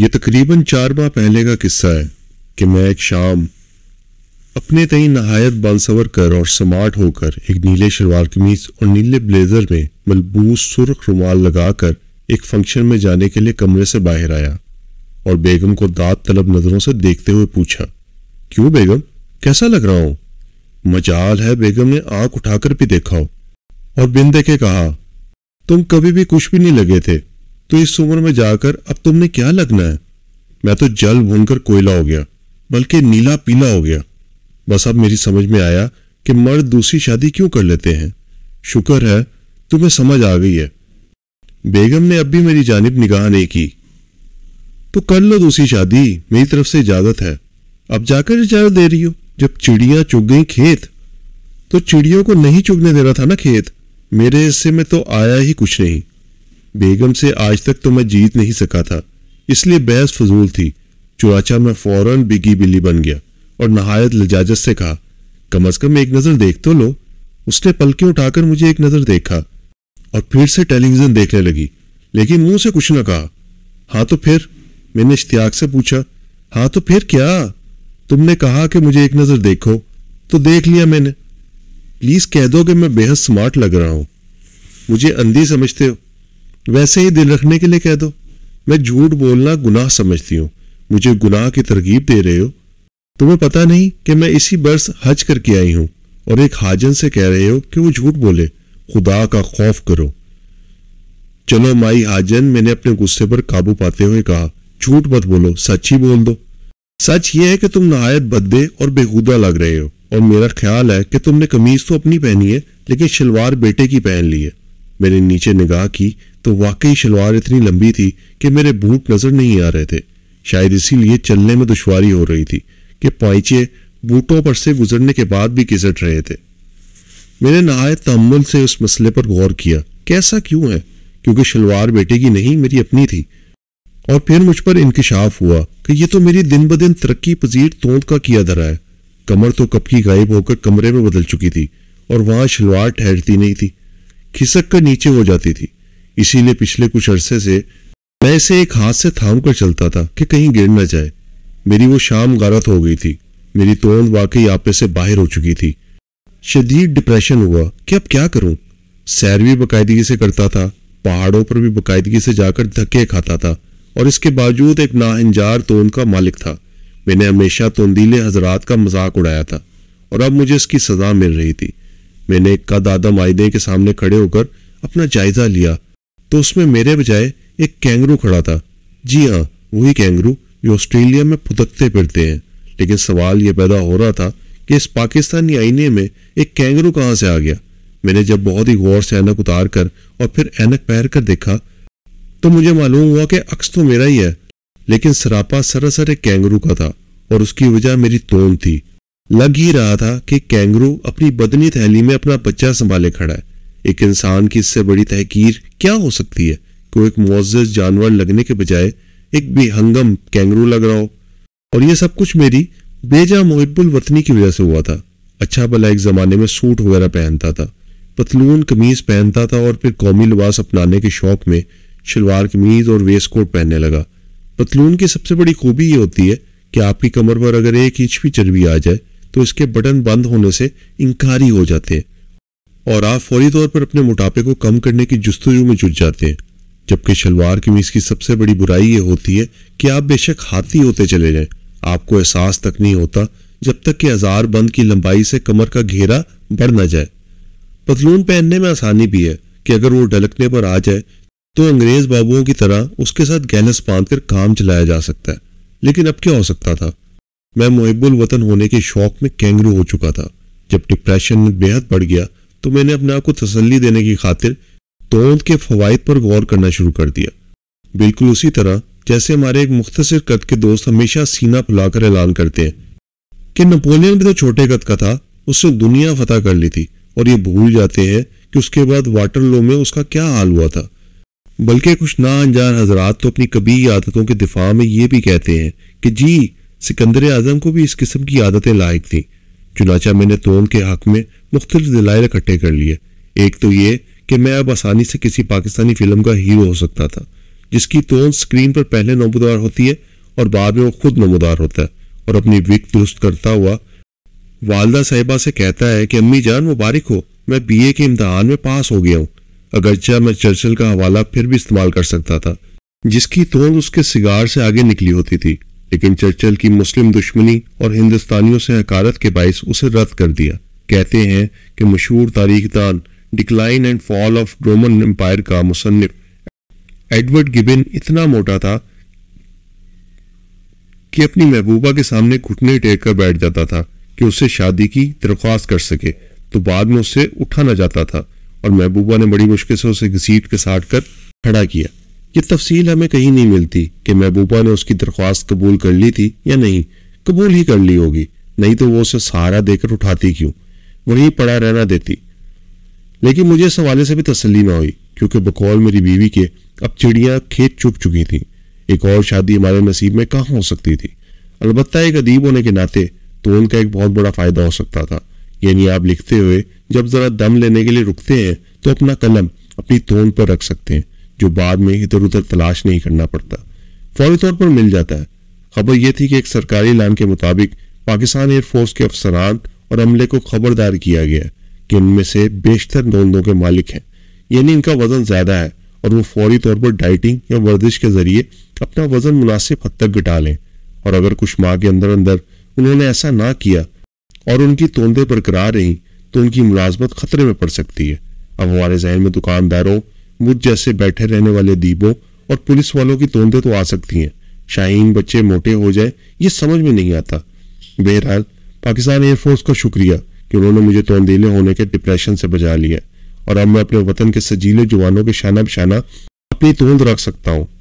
ये तकरीबन चार माह पहले का किस्सा है कि मैं एक शाम अपने तई नहायत बालसवर कर और स्मार्ट होकर एक नीले शलवार कमीज और नीले ब्लेजर में मलबूस सुरख रुमाल लगाकर एक फंक्शन में जाने के लिए कमरे से बाहर आया और बेगम को दांत तलब नज़रों से देखते हुए पूछा क्यों बेगम कैसा लग रहा हूं मजाल है बेगम ने आंख उठाकर भी देखा हो और बिन देखे कहा तुम कभी भी कुछ भी नहीं लगे थे तो इस उम्र में जाकर अब तुमने क्या लगना है मैं तो जल भूनकर कोयला हो गया बल्कि नीला पीला हो गया बस अब मेरी समझ में आया कि मर्द दूसरी शादी क्यों कर लेते हैं शुक्र है तुम्हें समझ आ गई है बेगम ने अब भी मेरी जानब निगाह नहीं की तो कर लो दूसरी शादी मेरी तरफ से इजाजत है अब जाकर इजाजत दे रही हो जब चिड़िया चुग गई खेत तो चिड़ियों को नहीं चुगने दे रहा था ना खेत मेरे हिस्से में तो आया ही कुछ नहीं बेगम से आज तक तो मैं जीत नहीं सका था इसलिए बहस फजूल थी चुराचा मैं फौरन बिगी बिल्ली बन गया और नहायत लजाजत से कहा कम अज कम एक नजर देख तो लो उसने पलके उठाकर मुझे एक नजर देखा और फिर से टेलीविजन देखने लगी लेकिन मुंह से कुछ ना कहा हाँ तो फिर मैंने इश्तियाक से पूछा हाँ तो फिर क्या तुमने कहा कि मुझे एक नजर देखो तो देख लिया मैंने प्लीज कह दो कि मैं बेहद स्मार्ट लग रहा हूं मुझे अंधी समझते हो वैसे ही दिल रखने के लिए कह दो मैं झूठ बोलना गुनाह समझती हूँ मुझे गुनाह की तरगीब दे रहे हो तुम्हें पता नहीं कि मैं इसी बर्स हज करके आई हूँ और एक हाजन से कह रहे हो कि वो झूठ बोले खुदा का खौफ करो चलो माई हाजन मैंने अपने गुस्से पर काबू पाते हुए कहा झूठ मत बोलो सच ही बोल दो सच यह है कि तुम नहायत बदे और बेहूदा लग रहे हो और मेरा ख्याल है कि तुमने कमीज तो अपनी पहनी है लेकिन शलवार बेटे की पहन ली है मैंने नीचे निगाह की तो वाकई शलवार इतनी लंबी थी कि मेरे बूट नजर नहीं आ रहे थे शायद इसीलिए चलने में दुश्वारी हो रही थी कि पाइचे बूटों पर से गुजरने के बाद भी किसट रहे थे मैंने नहायत तमुल से उस मसले पर गौर किया कैसा क्यों है क्योंकि शलवार बेटे की नहीं मेरी अपनी थी और फिर मुझ पर इंकशाफ हुआ कि यह तो मेरी दिन ब दिन तरक्की पजीर तोंद का किया धरा है कमर तो कब की गायब होकर कमरे में बदल चुकी थी और वहां शलवार ठहरती नहीं थी खिसक कर नीचे हो जाती थी इसीलिए पिछले कुछ अरसे से मैं इसे एक हाथ से थाम कर चलता था कि कहीं गिर ना जाए मेरी वो शाम गारत हो गई थी मेरी तोंद वाकई आपे से बाहर हो चुकी थी शदीद डिप्रेशन हुआ कि अब क्या करूं सैर भी बाकायदगी से करता था पहाड़ों पर भी बाकायदगी से जाकर धक्के खाता था और इसके बावजूद एक नाइंजार तोंद का मालिक था मैंने हमेशा तोंदीले हजरात का मजाक उड़ाया था और अब मुझे इसकी सजा मिल रही थी मैंने कद आदम आयदे के सामने खड़े होकर अपना जायजा लिया तो उसमें मेरे बजाय एक कैंगरू खड़ा था जी हाँ वही कैंगरू जो ऑस्ट्रेलिया में फुदकते फिरते हैं लेकिन सवाल ये पैदा हो रहा था कि इस पाकिस्तानी आईने में एक कैंगरू कहाँ से आ गया मैंने जब बहुत ही गौर से ऐनक उतार कर और फिर ऐनक पहर कर देखा तो मुझे मालूम हुआ कि अक्स तो मेरा ही है लेकिन सरापा सरासर एक कैंगरू का था और उसकी वजह मेरी तोन थी लग ही रहा था कि कैंगरू अपनी बदनी थैली में अपना बच्चा संभाले खड़ा है एक इंसान की इससे बड़ी तहकीर क्या हो सकती है को एक मुआज़ जानवर लगने के बजाय एक बेहंगम कैंगरू लग रहा हो और यह सब कुछ मेरी बेजा मुहिबुल वतनी की वजह से हुआ था अच्छा भला एक ज़माने में सूट वगैरह पहनता था पतलून कमीज पहनता था और फिर कौमी लिबास अपनाने के शौक में शलवार कमीज और वेस्ट कोट पहनने लगा पतलून की सबसे बड़ी खूबी ये होती है कि आपकी कमर पर अगर एक इंच भी चर्बी आ जाए तो इसके बटन बंद होने से इंकारी हो जाते हैं और आप फौरी तौर पर अपने मोटापे को कम करने की जस्तुजू में जुट जाते हैं जबकि शलवार कमीज की सबसे बड़ी बुराई ये होती है कि आप बेशक हाथी होते चले जाएं आपको एहसास तक नहीं होता जब तक कि हजार बंद की लंबाई से कमर का घेरा बढ़ ना जाए पतलून पहनने में आसानी भी है कि अगर वो डलकने पर आ जाए तो अंग्रेज बाबुओं की तरह उसके साथ गैनस बांध कर काम चलाया जा सकता है लेकिन अब क्या हो सकता था मैं मोहब्बुल वतन होने के शौक में कैंगरू हो चुका था जब डिप्रेशन बेहद बढ़ गया तो मैंने अपने आप को तसल्ली देने की खातिर तोंद के फवाद पर गौर करना शुरू कर दिया बिल्कुल उसी तरह जैसे हमारे एक मुख्तसर कद के दोस्त हमेशा सीना फुलाकर ऐलान करते हैं कि नपोलियन भी तो छोटे कद का था उसने दुनिया फतह कर ली थी और ये भूल जाते हैं कि उसके बाद वाटरलो में उसका क्या हाल हुआ था बल्कि कुछ ना अनजान हजरात तो अपनी कभी आदतों के दिफा में ये भी कहते हैं कि जी सिकंदर आजम को भी इस किस्म की आदतें लायक थी चुनाचा मैंने तोंद के हक में मुख्तल दलाइल इकट्ठे कर लिए एक तो ये कि मैं अब आसानी से किसी पाकिस्तानी फिल्म का हीरो हो सकता था जिसकी तोन स्क्रीन पर पहले नमोदार होती है और बाद में वो खुद नमोदार होता है और अपनी विक दुरुस्त करता हुआ वालदा साहिबा से कहता है कि अम्मी जान मुबारक हो मैं ए के इम्तहान में पास हो गया हूँ अगरचा मैं चर्चल का हवाला फिर भी इस्तेमाल कर सकता था जिसकी तोंद उसके सिगार से आगे निकली होती थी लेकिन चर्चल की मुस्लिम दुश्मनी और हिंदुस्तानियों से हकारत के बायस उसे रद्द कर दिया कहते हैं कि मशहूर दान decline and fall of Roman Empire का मुसनफ एडवर्ड गिबिन इतना मोटा था कि अपनी महबूबा के सामने घुटने टेक कर बैठ जाता था कि उससे शादी की दरख्वास्त कर सके तो बाद में उससे उठा ना जाता था और महबूबा ने बड़ी मुश्किल से उसे घसीट के साट कर खड़ा किया ये तफसील हमें कहीं नहीं मिलती कि महबूबा ने उसकी दरख्वास्त कबूल कर ली थी या नहीं कबूल ही कर ली होगी नहीं तो वो उसे सहारा देकर उठाती क्यों वहीं पड़ा रहना देती लेकिन मुझे इस हवाले से भी तसली ना हुई क्योंकि बकौल मेरी बीवी के अब चिड़िया खेत चुप चुकी थीं एक और शादी हमारे नसीब में कहाँ हो सकती थी अलबत् एक अदीब होने के नाते तो उनका एक बहुत बड़ा फ़ायदा हो सकता था यानी आप लिखते हुए जब ज़रा दम लेने के लिए रुकते हैं तो अपना कलम अपनी तोन पर रख सकते हैं जो बाद में इधर उधर तलाश नहीं करना पड़ता फौरी तौर पर मिल जाता है खबर यह थी कि एक सरकारी ऐलान के मुताबिक पाकिस्तान एयरफोर्स के अफसरान और अमले को खबरदार किया गया कि इनमें से बेशतर नोंदों के मालिक हैं यानी इनका वजन ज़्यादा है और वो फौरी तौर पर डाइटिंग या वर्जिश के ज़रिए अपना वजन मुनासिब हद तक घटा लें और अगर कुछ माह के अंदर अंदर उन्होंने ऐसा ना किया और उनकी तोंदे बरकरार रही तो उनकी मुलाजमत खतरे में पड़ सकती है अब हमारे जहन में दुकानदारों मुझ जैसे बैठे रहने वाले दीबों और पुलिस वालों की तोंदे तो आ सकती हैं शाहीन बच्चे मोटे हो जाए ये समझ में नहीं आता बहरहाल पाकिस्तान एयरफोर्स का शुक्रिया कि उन्होंने मुझे तोंदीले होने के डिप्रेशन से बचा लिया और अब मैं अपने वतन के सजीले जवानों के शाना बशाना अपनी तोंद रख सकता हूँ